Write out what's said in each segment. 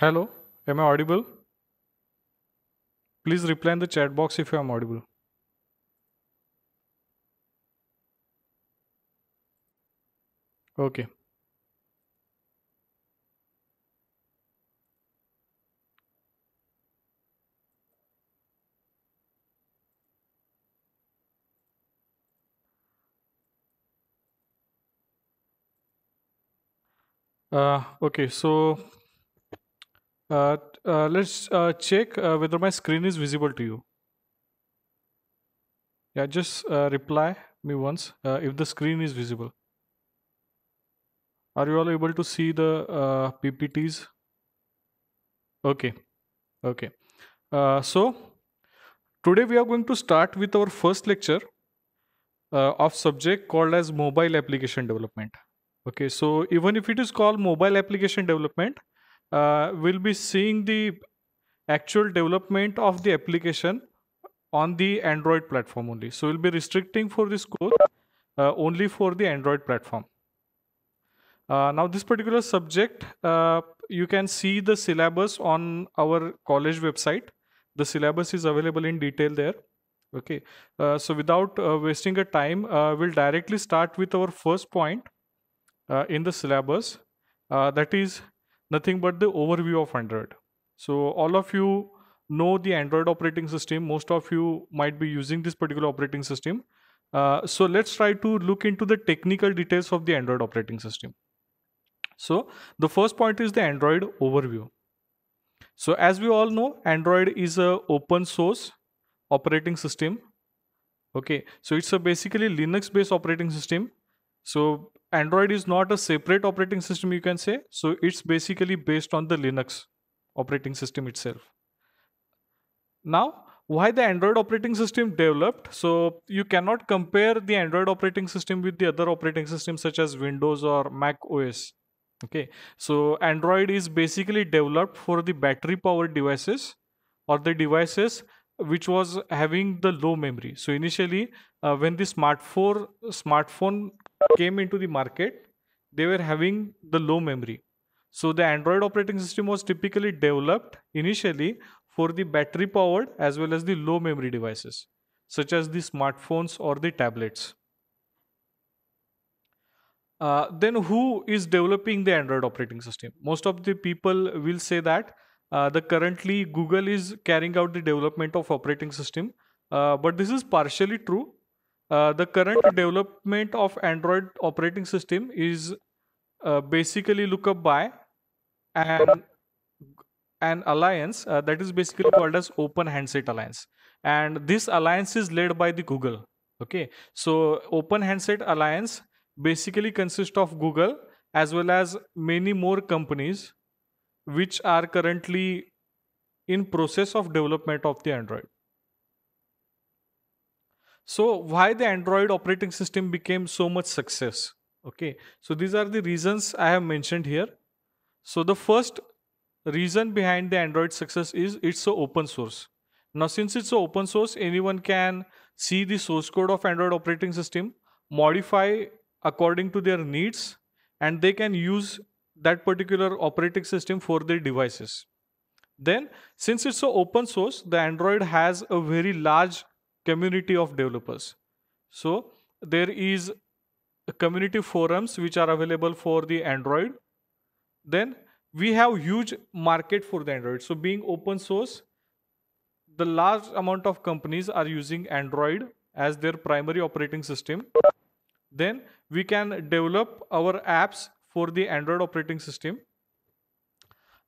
Hello, am I audible? Please reply in the chat box if you am audible. Okay. Uh, okay, so uh, uh, let's uh, check uh, whether my screen is visible to you. Yeah, just uh, reply me once uh, if the screen is visible. Are you all able to see the uh, PPTs? Okay, okay. Uh, so today we are going to start with our first lecture uh, of subject called as mobile application development. Okay, so even if it is called mobile application development, uh, we'll be seeing the actual development of the application on the Android platform only. So we'll be restricting for this course uh, only for the Android platform. Uh, now this particular subject, uh, you can see the syllabus on our college website. The syllabus is available in detail there. Okay, uh, so without uh, wasting a time, we'll directly start with our first point in the syllabus. that is nothing but the overview of Android. So all of you know the Android operating system. Most of you might be using this particular operating system. Uh, so let's try to look into the technical details of the Android operating system. So the first point is the Android overview. So as we all know, Android is a open source operating system. Okay, so it's a basically Linux based operating system. So Android is not a separate operating system, you can say. So it's basically based on the Linux operating system itself. Now, why the Android operating system developed? So you cannot compare the Android operating system with the other operating systems such as Windows or Mac OS. Okay, so Android is basically developed for the battery powered devices or the devices which was having the low memory. So initially, uh, when the four smartphone came into the market, they were having the low memory. So the Android operating system was typically developed initially for the battery powered as well as the low memory devices, such as the smartphones or the tablets. Uh, then who is developing the Android operating system? Most of the people will say that uh, the currently Google is carrying out the development of operating system, uh, but this is partially true. Uh, the current development of Android operating system is uh, basically up by an an alliance uh, that is basically called as Open Handset Alliance, and this alliance is led by the Google. Okay, so Open Handset Alliance basically consists of Google as well as many more companies which are currently in process of development of the android so why the android operating system became so much success okay so these are the reasons i have mentioned here so the first reason behind the android success is it's a open source now since it's a open source anyone can see the source code of android operating system modify according to their needs and they can use that particular operating system for their devices. Then, since it's an open source, the Android has a very large community of developers. So there is community forums which are available for the Android. Then we have huge market for the Android. So being open source, the large amount of companies are using Android as their primary operating system. Then we can develop our apps for the Android operating system.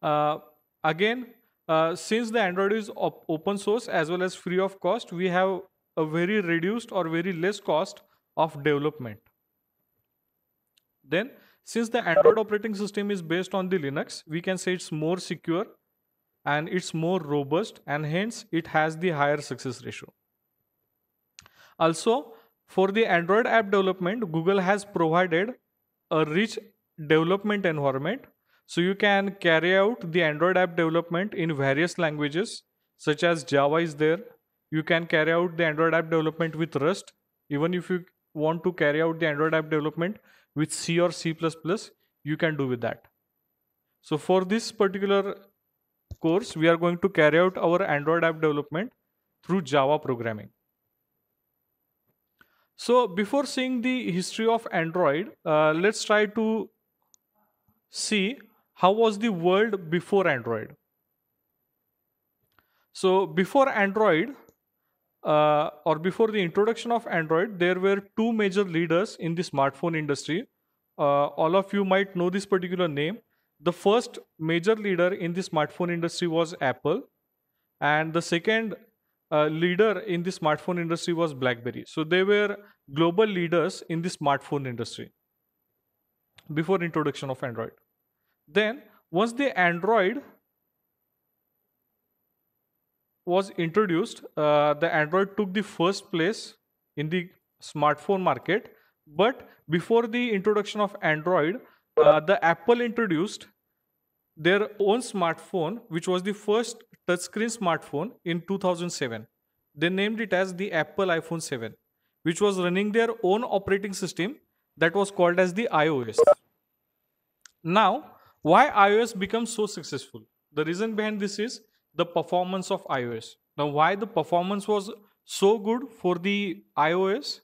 Uh, again, uh, since the Android is op open source as well as free of cost, we have a very reduced or very less cost of development. Then, since the Android operating system is based on the Linux, we can say it's more secure and it's more robust and hence it has the higher success ratio. Also, for the Android app development, Google has provided a rich development environment. So you can carry out the Android app development in various languages such as Java is there. You can carry out the Android app development with Rust. Even if you want to carry out the Android app development with C or C++, you can do with that. So for this particular course, we are going to carry out our Android app development through Java programming. So before seeing the history of Android, uh, let's try to see how was the world before Android. So before Android, uh, or before the introduction of Android, there were two major leaders in the smartphone industry. Uh, all of you might know this particular name. The first major leader in the smartphone industry was Apple, and the second uh, leader in the smartphone industry was BlackBerry. So they were global leaders in the smartphone industry before introduction of Android. Then once the Android was introduced, uh, the Android took the first place in the smartphone market. But before the introduction of Android, uh, the Apple introduced their own smartphone, which was the first touchscreen smartphone in 2007. They named it as the Apple iPhone 7, which was running their own operating system that was called as the iOS. Now, why iOS becomes so successful? The reason behind this is the performance of iOS. Now, why the performance was so good for the iOS?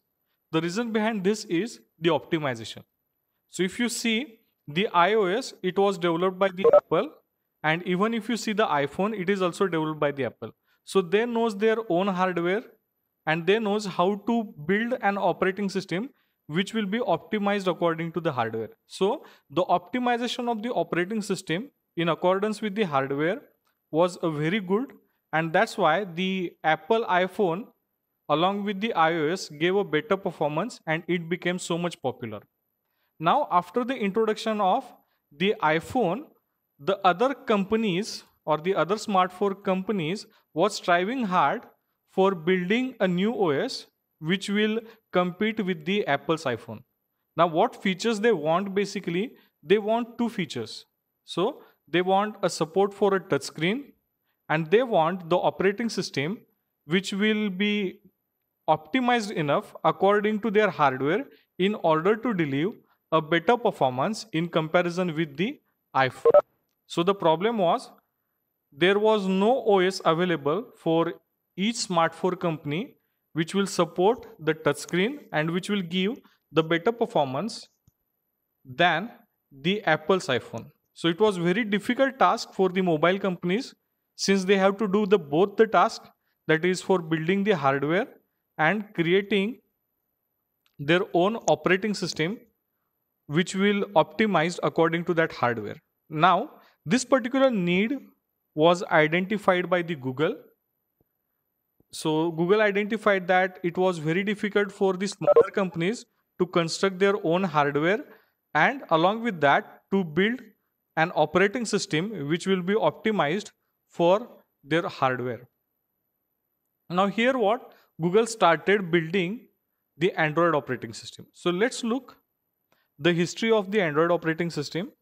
The reason behind this is the optimization. So if you see the iOS, it was developed by the Apple. And even if you see the iPhone, it is also developed by the Apple. So they knows their own hardware and they knows how to build an operating system which will be optimized according to the hardware. So the optimization of the operating system in accordance with the hardware was a very good and that's why the Apple iPhone along with the iOS gave a better performance and it became so much popular. Now after the introduction of the iPhone, the other companies or the other smartphone companies was striving hard for building a new OS which will compete with the Apple's iPhone. Now, what features they want basically, they want two features. So, they want a support for a touchscreen and they want the operating system which will be optimized enough according to their hardware in order to deliver a better performance in comparison with the iPhone. So, the problem was there was no OS available for each smartphone company which will support the touchscreen and which will give the better performance than the Apple's iPhone. So it was very difficult task for the mobile companies since they have to do the both the task that is for building the hardware and creating their own operating system which will optimize according to that hardware. Now this particular need was identified by the Google so Google identified that it was very difficult for the smaller companies to construct their own hardware and along with that to build an operating system which will be optimized for their hardware. Now here what Google started building the Android operating system. So let's look the history of the Android operating system.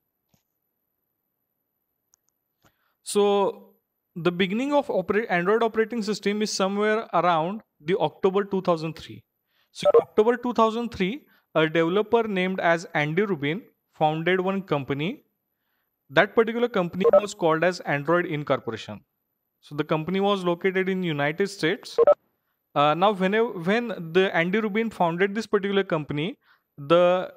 So the beginning of Android operating system is somewhere around the October 2003. So October 2003, a developer named as Andy Rubin founded one company. That particular company was called as Android Incorporation. So the company was located in United States. Uh, now, when, when the Andy Rubin founded this particular company, the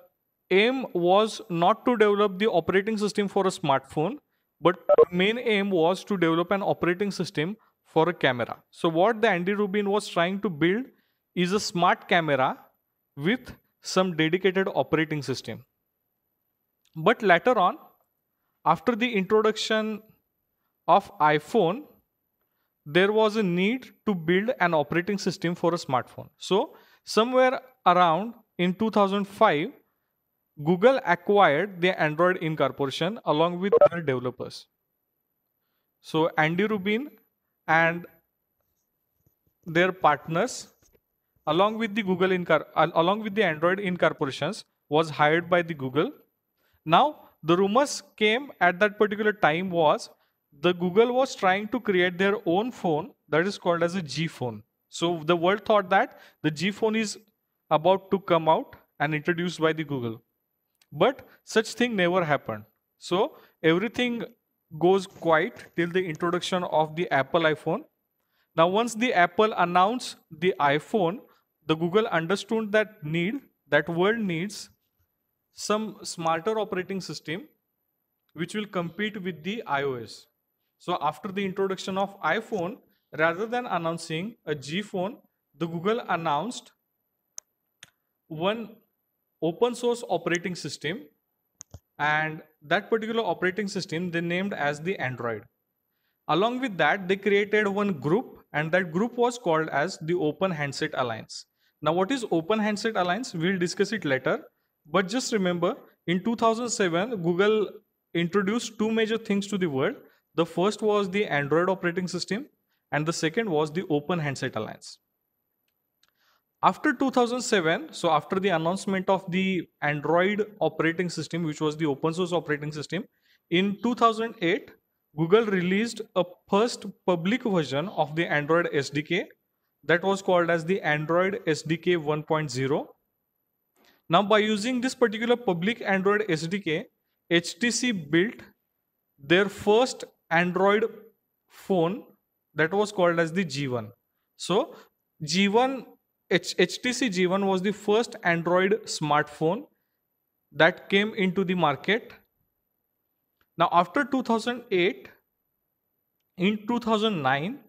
aim was not to develop the operating system for a smartphone, but main aim was to develop an operating system for a camera. So what the Andy Rubin was trying to build is a smart camera with some dedicated operating system. But later on, after the introduction of iPhone, there was a need to build an operating system for a smartphone. So somewhere around in 2005, Google acquired the Android Incorporation along with other developers. So Andy Rubin and their partners, along with the Google Incor, along with the Android Incorporations, was hired by the Google. Now the rumors came at that particular time was the Google was trying to create their own phone that is called as a G phone. So the world thought that the G phone is about to come out and introduced by the Google. But such thing never happened. So everything goes quiet till the introduction of the Apple iPhone. Now, once the Apple announced the iPhone, the Google understood that need, that world needs some smarter operating system which will compete with the iOS. So after the introduction of iPhone, rather than announcing a G phone, the Google announced one open source operating system and that particular operating system they named as the android along with that they created one group and that group was called as the open handset alliance now what is open handset alliance we'll discuss it later but just remember in 2007 google introduced two major things to the world the first was the android operating system and the second was the open handset alliance after 2007 so after the announcement of the android operating system which was the open source operating system in 2008 google released a first public version of the android sdk that was called as the android sdk 1.0 now by using this particular public android sdk htc built their first android phone that was called as the g1 so g1 HTC G1 was the first Android smartphone that came into the market. Now, after 2008, in 2009,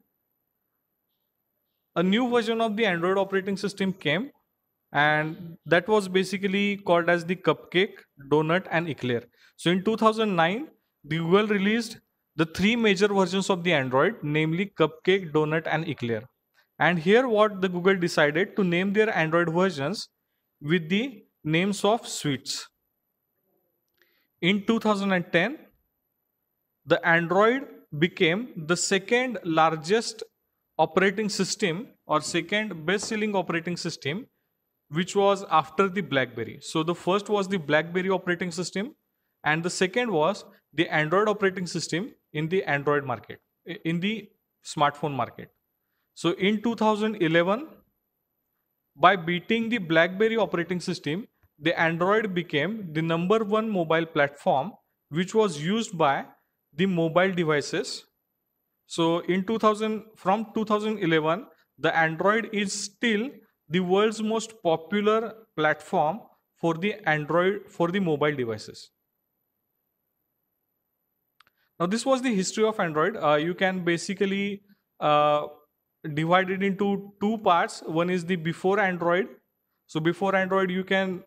a new version of the Android operating system came, and that was basically called as the Cupcake, Donut, and Eclair. So, in 2009, Google released the three major versions of the Android, namely Cupcake, Donut, and Eclair. And here what the Google decided to name their Android versions with the names of suites. In 2010, the Android became the second largest operating system or second best selling operating system which was after the blackberry so the first was the blackberry operating system and the second was the android operating system in the android market in the smartphone market so in 2011, by beating the BlackBerry operating system, the Android became the number one mobile platform which was used by the mobile devices. So in 2000, from 2011, the Android is still the world's most popular platform for the Android for the mobile devices. Now this was the history of Android. Uh, you can basically uh, divided into two parts one is the before android so before android you can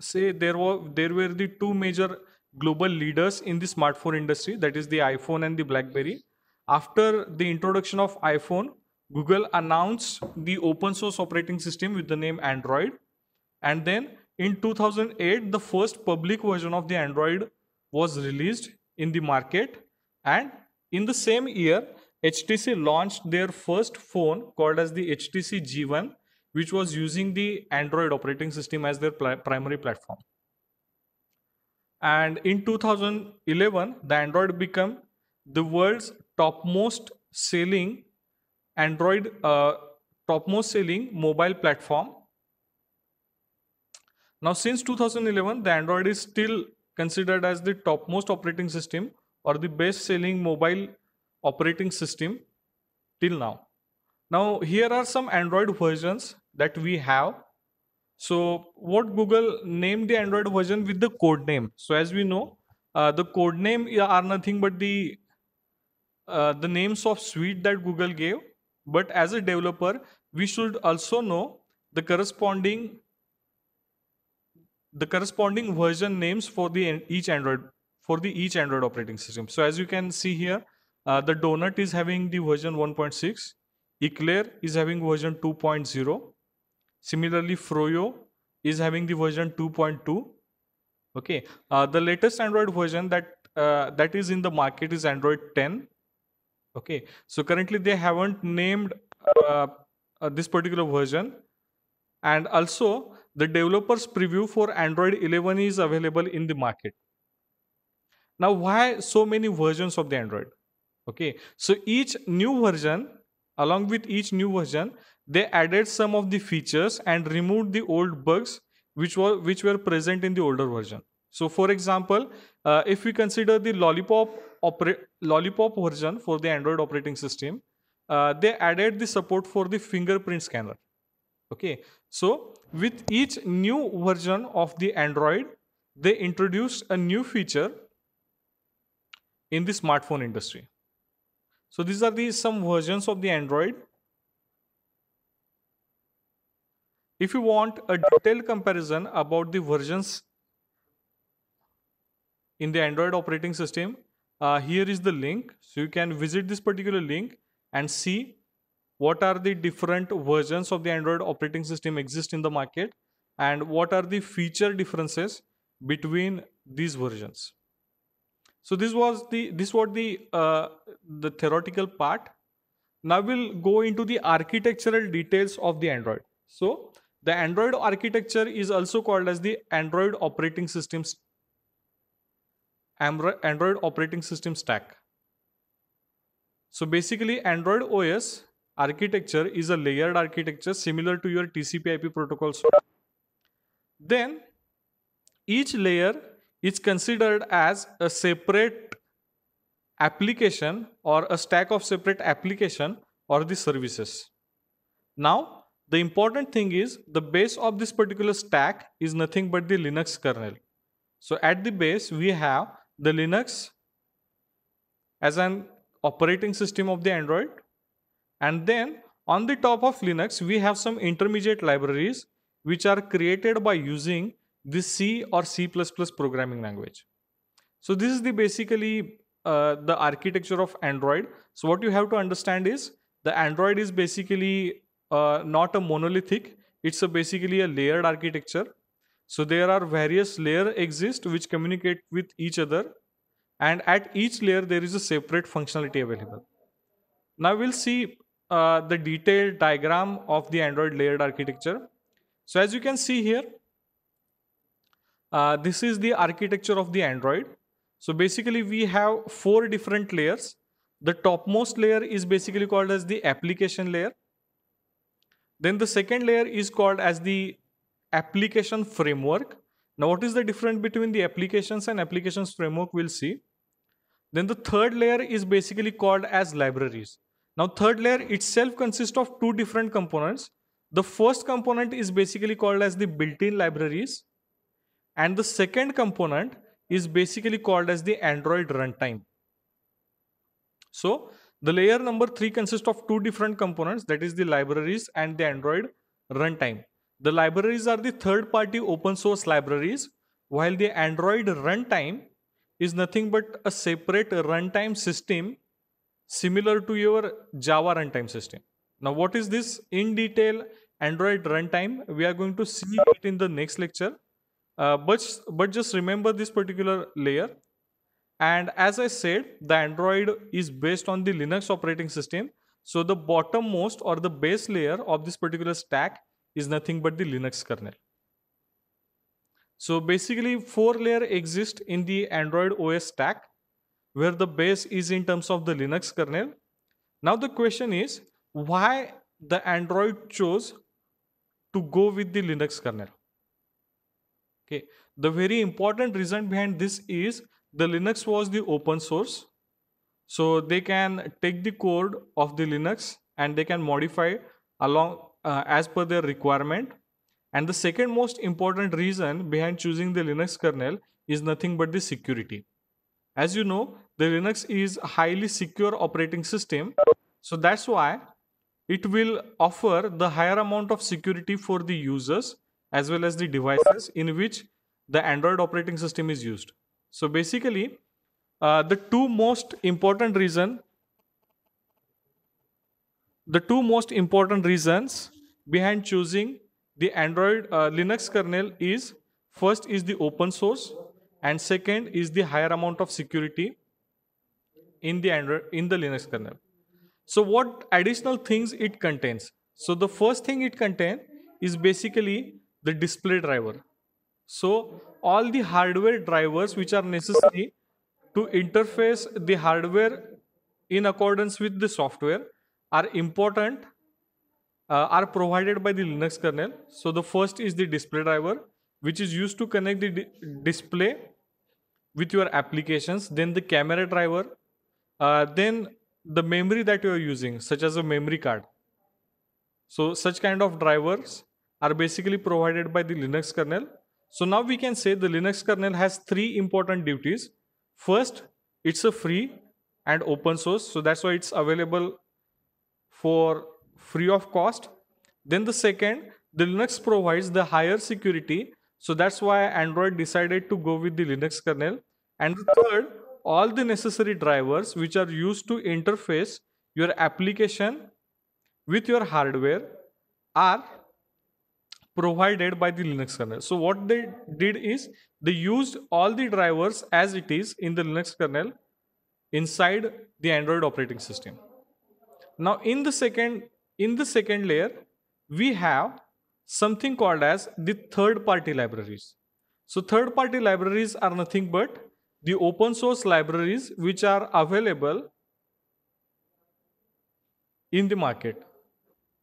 say there were there were the two major global leaders in the smartphone industry that is the iphone and the blackberry after the introduction of iphone google announced the open source operating system with the name android and then in 2008 the first public version of the android was released in the market and in the same year HTC launched their first phone called as the HTC G1, which was using the Android operating system as their pl- primary platform. And in 2011, the Android became the world's topmost selling Android, uh, topmost selling mobile platform. Now, since 2011, the Android is still considered as the topmost operating system or the best selling mobile operating system till now. Now, here are some Android versions that we have. So, what Google named the Android version with the code name. So, as we know, uh, the code name are nothing but the uh, the names of suite that Google gave. But as a developer, we should also know the corresponding the corresponding version names for the each Android for the each Android operating system. So as you can see here, uh, the donut is having the version 1.6. Eclair is having version 2.0. Similarly, Froyo is having the version 2.2. Okay. Uh, the latest Android version that uh, that is in the market is Android 10. Okay. So currently they haven't named uh, uh, this particular version. And also the developers preview for Android 11 is available in the market. Now, why so many versions of the Android? okay so each new version along with each new version they added some of the features and removed the old bugs which were which were present in the older version so for example uh, if we consider the lollipop opera- lollipop version for the android operating system uh, they added the support for the fingerprint scanner okay so with each new version of the android they introduced a new feature in the smartphone industry so these are the some versions of the Android. If you want a detailed comparison about the versions in the Android operating system, uh, here is the link. So you can visit this particular link and see what are the different versions of the Android operating system exist in the market and what are the feature differences between these versions so this was the this was the uh, the theoretical part now we'll go into the architectural details of the android so the android architecture is also called as the android operating systems android operating system stack so basically android os architecture is a layered architecture similar to your tcp ip protocol then each layer is considered as a separate application or a stack of separate application or the services. Now, the important thing is the base of this particular stack is nothing but the Linux kernel. So at the base, we have the Linux as an operating system of the Android. And then on the top of Linux, we have some intermediate libraries which are created by using this C or C++ programming language. So this is the basically uh, the architecture of Android. So what you have to understand is the Android is basically uh, not a monolithic. It's a basically a layered architecture. So there are various layer exist which communicate with each other. And at each layer, there is a separate functionality available. Now we'll see uh, the detailed diagram of the Android layered architecture. So as you can see here, uh, this is the architecture of the Android. So basically we have four different layers. The topmost layer is basically called as the application layer. Then the second layer is called as the application framework. Now what is the difference between the applications and applications framework we'll see. Then the third layer is basically called as libraries. Now third layer itself consists of two different components. The first component is basically called as the built-in libraries and the second component is basically called as the Android runtime. So the layer number three consists of two different components that is the libraries and the Android runtime. The libraries are the third party open source libraries while the Android runtime is nothing but a separate runtime system similar to your Java runtime system. Now what is this in detail Android runtime? We are going to see it in the next lecture. Uh, but, but just remember this particular layer. And as I said, the Android is based on the Linux operating system. So the bottommost or the base layer of this particular stack is nothing but the Linux kernel. So basically four layer exist in the Android OS stack where the base is in terms of the Linux kernel. Now the question is why the Android chose to go with the Linux kernel okay the very important reason behind this is the linux was the open source so they can take the code of the linux and they can modify along uh, as per their requirement and the second most important reason behind choosing the linux kernel is nothing but the security as you know the linux is a highly secure operating system so that's why it will offer the higher amount of security for the users as well as the devices in which the Android operating system is used. So basically, uh, the two most important reason, the two most important reasons behind choosing the Android uh, Linux kernel is first is the open source and second is the higher amount of security in the Android in the Linux kernel. So what additional things it contains? So the first thing it contains is basically the display driver. So all the hardware drivers which are necessary to interface the hardware in accordance with the software are important uh, are provided by the Linux kernel. So the first is the display driver which is used to connect the di display with your applications. Then the camera driver. Uh, then the memory that you are using such as a memory card. So such kind of drivers are basically provided by the Linux kernel. So now we can say the Linux kernel has three important duties. First, it's a free and open source. So that's why it's available for free of cost. Then the second, the Linux provides the higher security. So that's why Android decided to go with the Linux kernel. And the third, all the necessary drivers which are used to interface your application with your hardware are provided by the Linux kernel. So what they did is they used all the drivers as it is in the Linux kernel inside the Android operating system. Now in the second in the second layer we have something called as the third party libraries. So third party libraries are nothing but the open source libraries which are available in the market.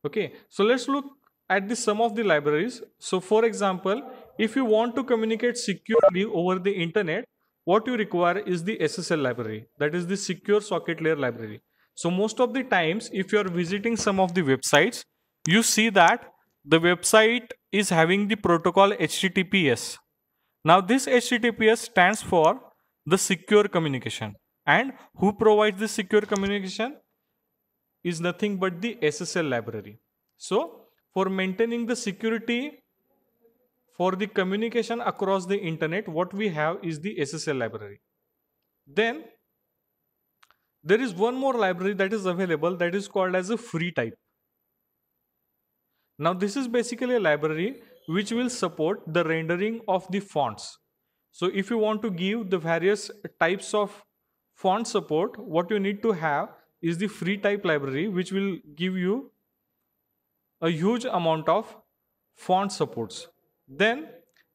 Okay, so let's look at the sum of the libraries. So for example, if you want to communicate securely over the internet, what you require is the SSL library, that is the secure socket layer library. So most of the times, if you are visiting some of the websites, you see that the website is having the protocol HTTPS. Now this HTTPS stands for the secure communication. And who provides the secure communication? Is nothing but the SSL library. So for maintaining the security for the communication across the internet, what we have is the SSL library. Then there is one more library that is available that is called as a free type. Now this is basically a library which will support the rendering of the fonts. So if you want to give the various types of font support, what you need to have is the free type library which will give you a huge amount of font supports. Then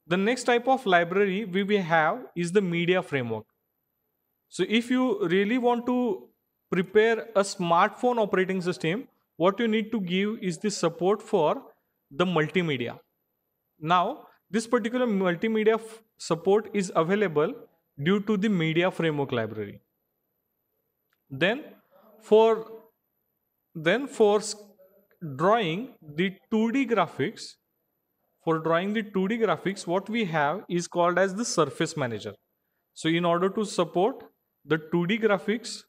the next type of library we will have is the media framework. So if you really want to prepare a smartphone operating system, what you need to give is the support for the multimedia. Now, this particular multimedia support is available due to the media framework library. Then for then for drawing the 2D graphics, for drawing the 2D graphics, what we have is called as the surface manager. So in order to support the 2D graphics,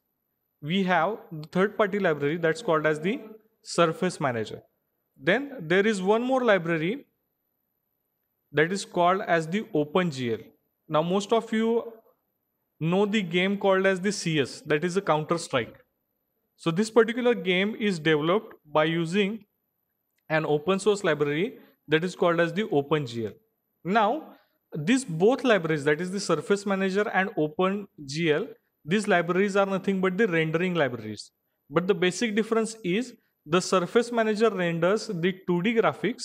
we have the third party library that's called as the surface manager. Then there is one more library that is called as the OpenGL. Now most of you know the game called as the CS, that is a Counter-Strike. So this particular game is developed by using an open source library that is called as the OpenGL. Now, these both libraries, that is the Surface Manager and OpenGL, these libraries are nothing but the rendering libraries. But the basic difference is the Surface Manager renders the 2D graphics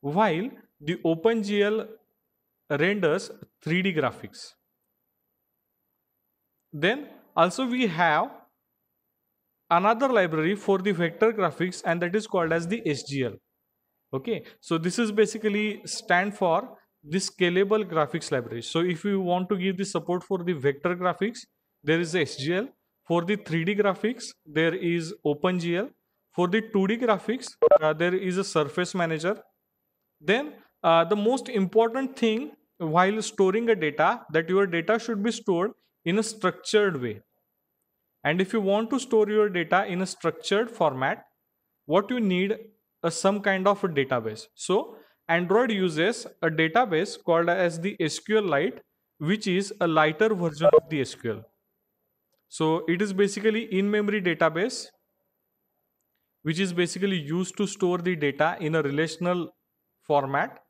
while the OpenGL renders 3D graphics. Then also we have another library for the vector graphics and that is called as the SGL. Okay, so this is basically stand for the scalable graphics library. So if you want to give the support for the vector graphics, there is SGL. For the 3D graphics, there is OpenGL. For the 2D graphics, uh, there is a surface manager. Then uh, the most important thing while storing a data that your data should be stored in a structured way and if you want to store your data in a structured format, what you need is some kind of a database. So Android uses a database called as the SQLite, which is a lighter version of the SQL. So it is basically in-memory database, which is basically used to store the data in a relational format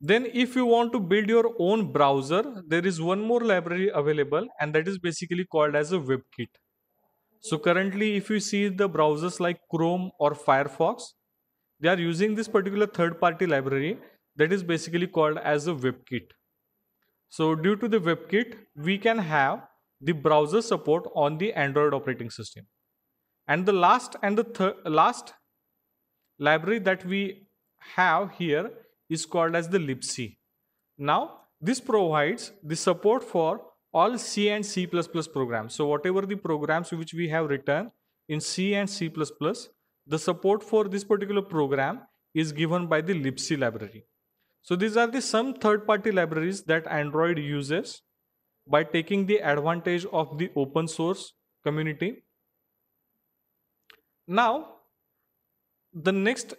then if you want to build your own browser, there is one more library available and that is basically called as a WebKit. So currently if you see the browsers like Chrome or Firefox, they are using this particular third party library that is basically called as a WebKit. So due to the WebKit, we can have the browser support on the Android operating system. And the last and the last library that we have here is called as the libc. Now, this provides the support for all C and C++ programs. So whatever the programs which we have written in C and C++, the support for this particular program is given by the libc library. So these are the some third-party libraries that Android uses by taking the advantage of the open source community. Now, the next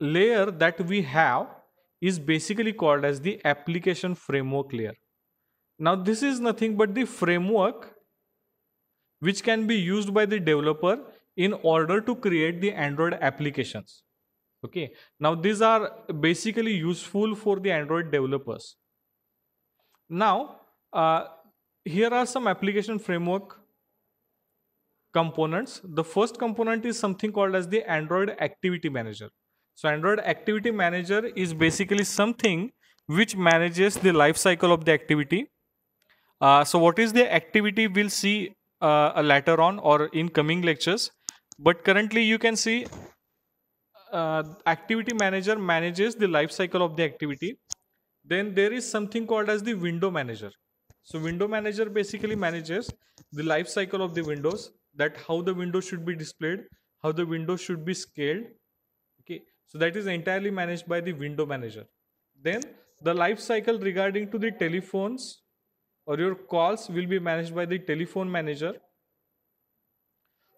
layer that we have is basically called as the application framework layer. Now this is nothing but the framework which can be used by the developer in order to create the Android applications. Okay. Now these are basically useful for the Android developers. Now uh, here are some application framework components. The first component is something called as the Android Activity Manager. So Android Activity Manager is basically something which manages the life cycle of the activity. Uh, so what is the activity we'll see uh, later on or in coming lectures. But currently you can see uh, Activity Manager manages the life cycle of the activity. Then there is something called as the Window Manager. So window manager basically manages the life cycle of the windows that how the window should be displayed, how the window should be scaled, so that is entirely managed by the window manager. Then the life cycle regarding to the telephones or your calls will be managed by the telephone manager.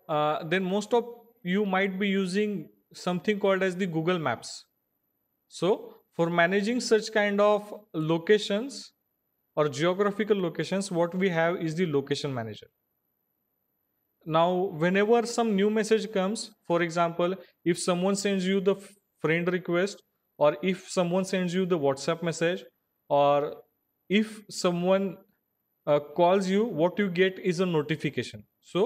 Uh, then most of you might be using something called as the Google Maps. So for managing such kind of locations or geographical locations, what we have is the location manager. Now, whenever some new message comes, for example, if someone sends you the friend request or if someone sends you the whatsapp message or if someone uh, calls you what you get is a notification so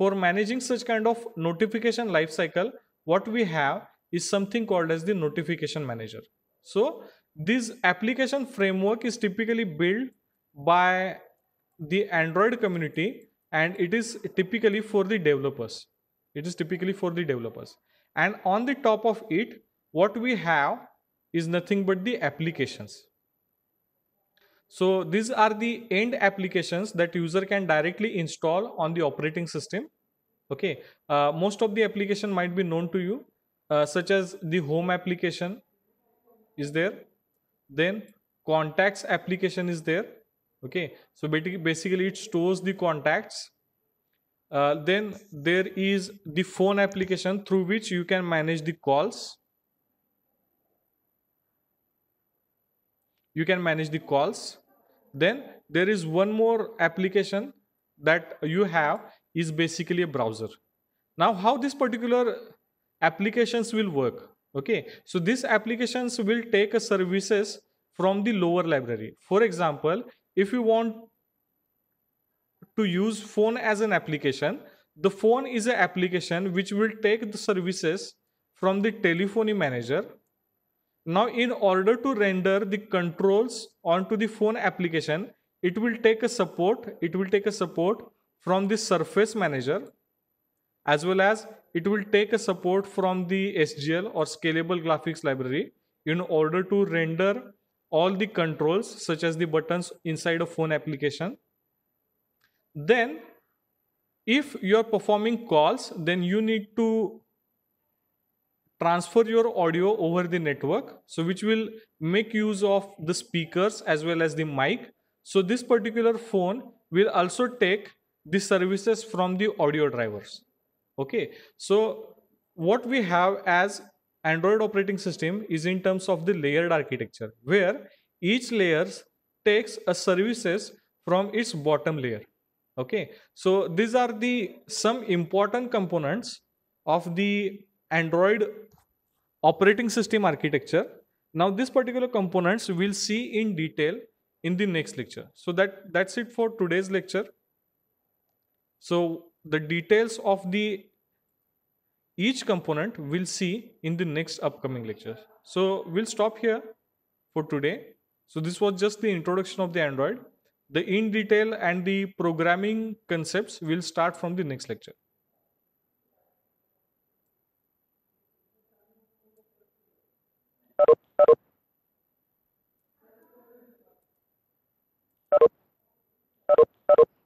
for managing such kind of notification lifecycle what we have is something called as the notification manager so this application framework is typically built by the android community and it is typically for the developers it is typically for the developers and on the top of it what we have is nothing but the applications. So these are the end applications that user can directly install on the operating system. Okay, uh, most of the application might be known to you uh, such as the home application is there. Then contacts application is there. Okay, so basically it stores the contacts uh, then there is the phone application through which you can manage the calls you can manage the calls then there is one more application that you have is basically a browser now how this particular applications will work okay so these applications will take services from the lower library for example if you want to use phone as an application. The phone is an application which will take the services from the telephony manager. Now in order to render the controls onto the phone application, it will take a support, it will take a support from the surface manager as well as it will take a support from the SGL or scalable graphics library in order to render all the controls such as the buttons inside a phone application then if you are performing calls, then you need to transfer your audio over the network. So which will make use of the speakers as well as the mic. So this particular phone will also take the services from the audio drivers. Okay. So what we have as Android operating system is in terms of the layered architecture where each layers takes a services from its bottom layer okay so these are the some important components of the android operating system architecture now these particular components we'll see in detail in the next lecture so that that's it for today's lecture so the details of the each component we'll see in the next upcoming lecture so we'll stop here for today so this was just the introduction of the android the in detail and the programming concepts will start from the next lecture.